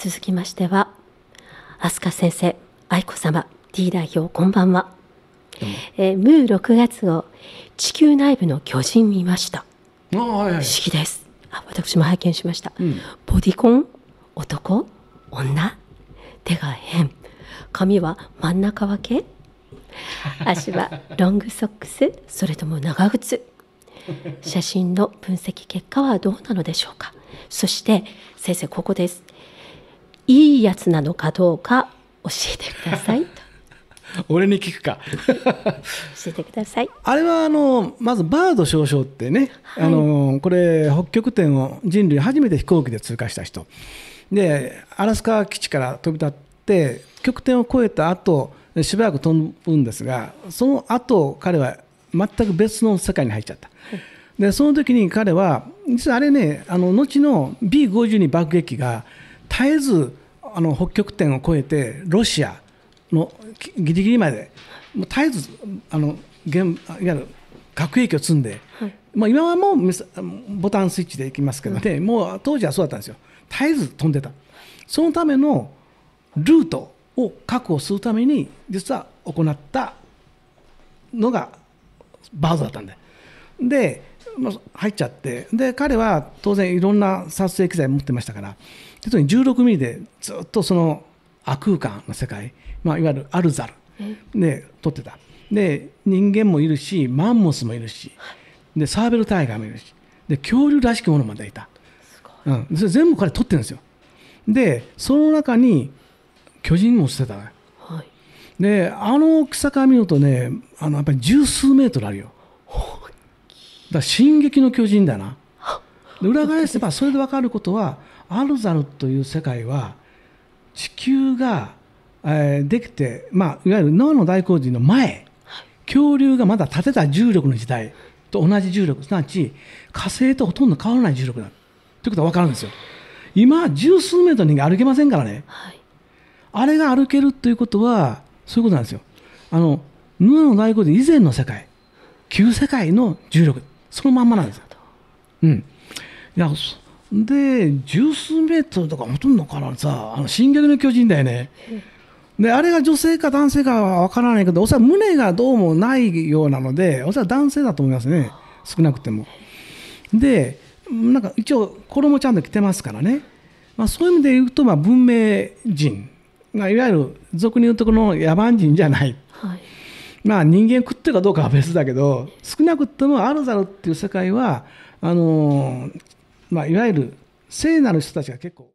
続きましては飛鳥先生愛子様 D 代表こんばんは、えー、ムー6月号地球内部の巨人見ました不思議ですあ私も拝見しました、うん、ボディコン男女手が変髪は真ん中分け足はロングソックスそれとも長靴写真の分析結果はどうなのでしょうかそして先生ここですいいやつなのかどうか教えてください 俺に聞くか教えてくださいあれはあのまずバード少将ってね、はい、あのこれ北極点を人類初めて飛行機で通過した人でアラスカ基地から飛び立って極点を越えた後しばらく飛ぶんですがその後彼は全く別の世界に入っちゃった、はい、でその時に彼は実はあれねあの後の B52 爆撃機が絶えずあの北極点を越えてロシアのギリギリまでもう絶えずあの現いわゆる核兵器を積んで、はい、まあ、今はもうボタンスイッチでいきますけどね、うん、もう当時はそうだったんですよ絶えず飛んでたそのためのルートを確保するために実は行ったのがバードだったんでで、入っちゃってで彼は当然いろんな撮影機材持ってましたから。特に16ミリでずっとその亜空間の世界、まあ、いわゆるアルザルで撮ってたで人間もいるしマンモスもいるしでサーベルタイガーもいるしで恐竜らしきものまでいたうん、それ全部彼撮ってるんですよでその中に巨人も捨てたね、はい、であの草から見るとねあのやっぱり十数メートルあるよだから「進撃の巨人」だな裏返せばそれで分かることはアルザルという世界は地球が、えー、できて、まあ、いわゆるノアの大洪水の前恐竜がまだ立てた重力の時代と同じ重力すなわち火星とほとんど変わらない重力だということは分かるんですよ。今十数メートルに歩けませんからね、はい、あれが歩けるということはそういうことなんですよ。あのヌアの大洪水以前の世界旧世界の重力そのまんまなんですよ。うん、いやで十数メートルとかほとんどからさあの新緑の巨人だよね。であれが女性か男性かは分からないけどおそらく胸がどうもないようなのでおそらく男性だと思いますね少なくても。でなんか一応衣ちゃんと着てますからね、まあ、そういう意味で言うと、まあ、文明人がいわゆる俗に言うとこの野蛮人じゃない、はい、まあ人間食ってるかどうかは別だけど少なくともアルザルっていう世界はあのーまあ、いわゆる聖なる人たちが結構。